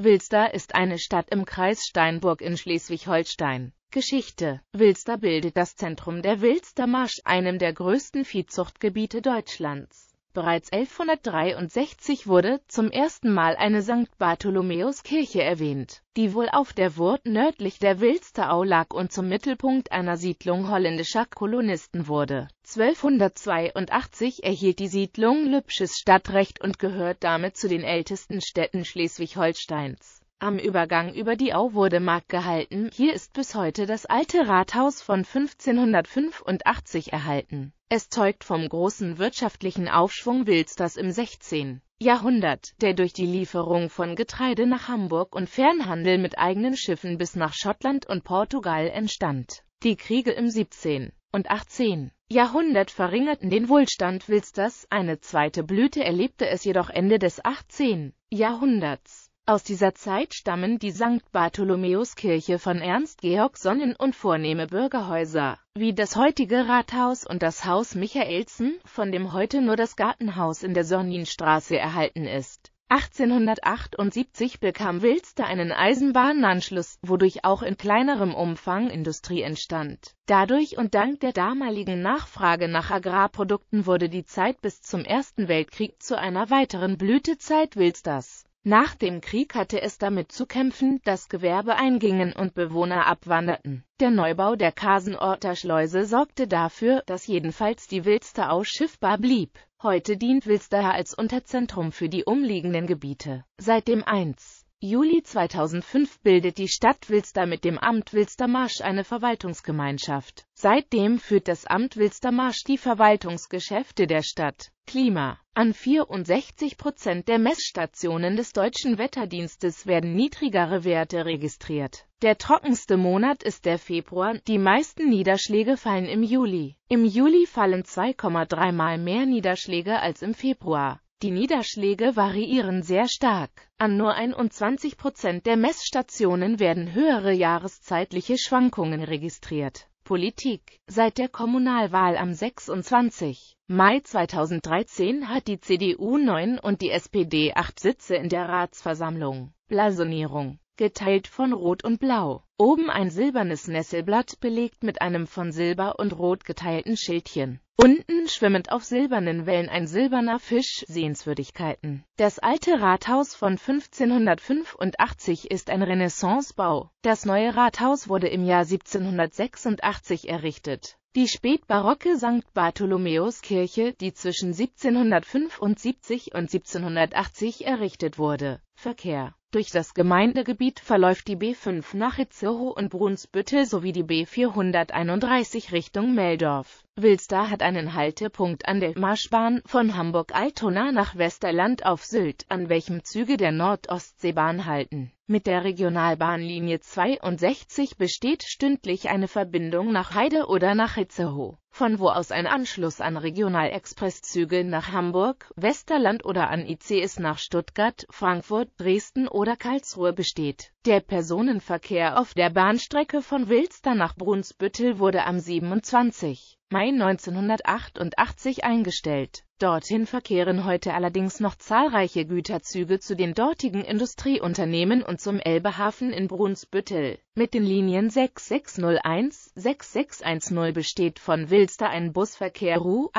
Wilster ist eine Stadt im Kreis Steinburg in Schleswig-Holstein. Geschichte Wilster bildet das Zentrum der Wilstermarsch, einem der größten Viehzuchtgebiete Deutschlands. Bereits 1163 wurde zum ersten Mal eine St. Bartholomäuskirche erwähnt, die wohl auf der Wurt nördlich der Wilsterau lag und zum Mittelpunkt einer Siedlung holländischer Kolonisten wurde. 1282 erhielt die Siedlung lübsches Stadtrecht und gehört damit zu den ältesten Städten Schleswig-Holsteins am Übergang über die Au wurde Markt gehalten, hier ist bis heute das alte Rathaus von 1585 erhalten. Es zeugt vom großen wirtschaftlichen Aufschwung Wilsters im 16. Jahrhundert, der durch die Lieferung von Getreide nach Hamburg und Fernhandel mit eigenen Schiffen bis nach Schottland und Portugal entstand. Die Kriege im 17. und 18. Jahrhundert verringerten den Wohlstand Wilsters, eine zweite Blüte erlebte es jedoch Ende des 18. Jahrhunderts. Aus dieser Zeit stammen die St. Bartholomäuskirche von Ernst Georg Sonnen und vornehme Bürgerhäuser, wie das heutige Rathaus und das Haus Michaelsen, von dem heute nur das Gartenhaus in der Sonninstraße erhalten ist. 1878 bekam Wilster einen Eisenbahnanschluss, wodurch auch in kleinerem Umfang Industrie entstand. Dadurch und dank der damaligen Nachfrage nach Agrarprodukten wurde die Zeit bis zum Ersten Weltkrieg zu einer weiteren Blütezeit Wilsters. Nach dem Krieg hatte es damit zu kämpfen, dass Gewerbe eingingen und Bewohner abwanderten. Der Neubau der Kasenorter Schleuse sorgte dafür, dass jedenfalls die Wilster ausschiffbar blieb. Heute dient Wilster als Unterzentrum für die umliegenden Gebiete. Seit dem 1. Juli 2005 bildet die Stadt Wilster mit dem Amt Wilstermarsch eine Verwaltungsgemeinschaft. Seitdem führt das Amt Wilstermarsch die Verwaltungsgeschäfte der Stadt. Klima. An 64 Prozent der Messstationen des deutschen Wetterdienstes werden niedrigere Werte registriert. Der trockenste Monat ist der Februar, die meisten Niederschläge fallen im Juli. Im Juli fallen 2,3 mal mehr Niederschläge als im Februar. Die Niederschläge variieren sehr stark. An nur 21 Prozent der Messstationen werden höhere jahreszeitliche Schwankungen registriert. Politik. Seit der Kommunalwahl am 26. Mai 2013 hat die CDU 9 und die SPD 8 Sitze in der Ratsversammlung. Blasonierung geteilt von Rot und Blau. Oben ein silbernes Nesselblatt belegt mit einem von Silber und Rot geteilten Schildchen. Unten schwimmend auf silbernen Wellen ein silberner Fisch, Sehenswürdigkeiten. Das alte Rathaus von 1585 ist ein Renaissancebau. Das neue Rathaus wurde im Jahr 1786 errichtet. Die spätbarocke St. Bartholomäuskirche, die zwischen 1775 und 1780 errichtet wurde. Verkehr durch das Gemeindegebiet verläuft die B5 nach Itzehoe und Brunsbüttel sowie die B431 Richtung Meldorf Wilster hat einen Haltepunkt an der Marschbahn von Hamburg-Altona nach Westerland auf Sylt, an welchem Züge der Nordostseebahn halten. Mit der Regionalbahnlinie 62 besteht stündlich eine Verbindung nach Heide oder nach Hitzehoe, von wo aus ein Anschluss an Regionalexpresszüge nach Hamburg, Westerland oder an ICs nach Stuttgart, Frankfurt, Dresden oder Karlsruhe besteht. Der Personenverkehr auf der Bahnstrecke von Wilster nach Brunsbüttel wurde am 27. Mai 1988 eingestellt. Dorthin verkehren heute allerdings noch zahlreiche Güterzüge zu den dortigen Industrieunternehmen und zum Elbehafen in Brunsbüttel. Mit den Linien 6601, 6610 besteht von Wilster ein Busverkehr Ruhr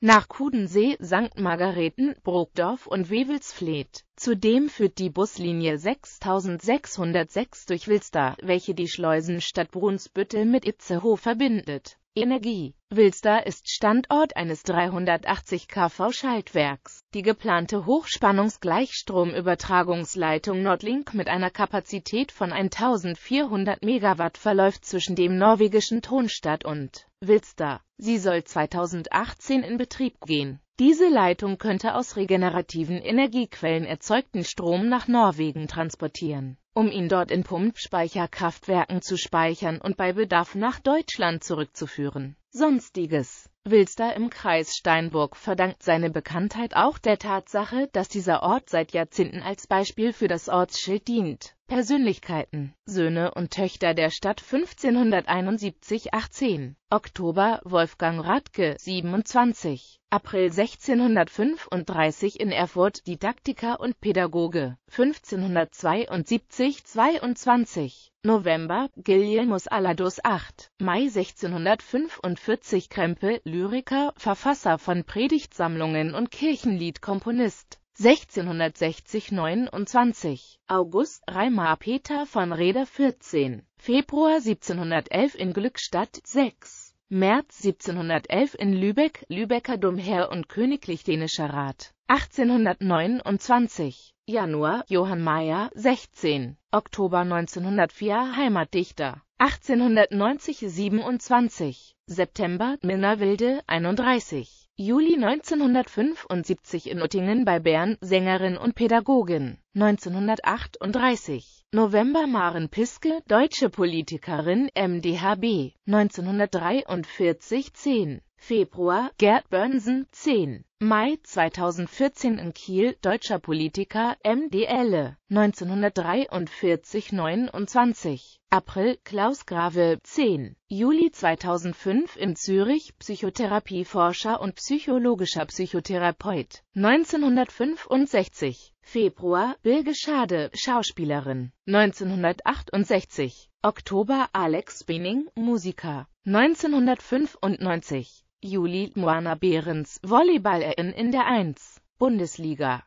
nach Kudensee, St. Margareten, Brokdorf und Wewelsfleth. Zudem führt die Buslinie 6606 durch Wilster, welche die Schleusenstadt Brunsbüttel mit Itzehoe verbindet. Energie. Wilster ist Standort eines 380 kV Schaltwerks. Die geplante Hochspannungsgleichstromübertragungsleitung Nordlink mit einer Kapazität von 1400 Megawatt verläuft zwischen dem norwegischen Tonstadt und Wilster. Sie soll 2018 in Betrieb gehen diese Leitung könnte aus regenerativen Energiequellen erzeugten Strom nach Norwegen transportieren, um ihn dort in Pumpspeicherkraftwerken zu speichern und bei Bedarf nach Deutschland zurückzuführen. Sonstiges Wilster im Kreis Steinburg verdankt seine Bekanntheit auch der Tatsache, dass dieser Ort seit Jahrzehnten als Beispiel für das Ortsschild dient Persönlichkeiten Söhne und Töchter der Stadt 1571 18 Oktober Wolfgang Radke 27 April 1635 in Erfurt Didaktiker und Pädagoge 1572 22 November Guillermus Aladus 8 Mai 1645 Krempe Lyriker Verfasser von Predigtsammlungen und Kirchenliedkomponist 1660 29 August Reimar Peter von Reder 14 Februar 1711 in Glückstadt 6 März 1711 in Lübeck Lübecker Domherr und Königlich Dänischer Rat 1829 Januar Johann Mayer 16 Oktober 1904 Heimatdichter 1890 27 September Minna Wilde 31 Juli 1975 in Uttingen bei Bern, Sängerin und Pädagogin. 1938 November Maren Piske, deutsche Politikerin, MdHB. 1943 10 Februar Gerd Börnsen 10 Mai 2014 in Kiel, deutscher Politiker, MDL, 1943 29, April, Klaus Grave, 10, Juli 2005 in Zürich, Psychotherapieforscher und psychologischer Psychotherapeut, 1965, Februar, Bilge Schade, Schauspielerin, 1968, Oktober, Alex Spinning, Musiker, 1995, Juli Moana Behrens volleyball in der 1. Bundesliga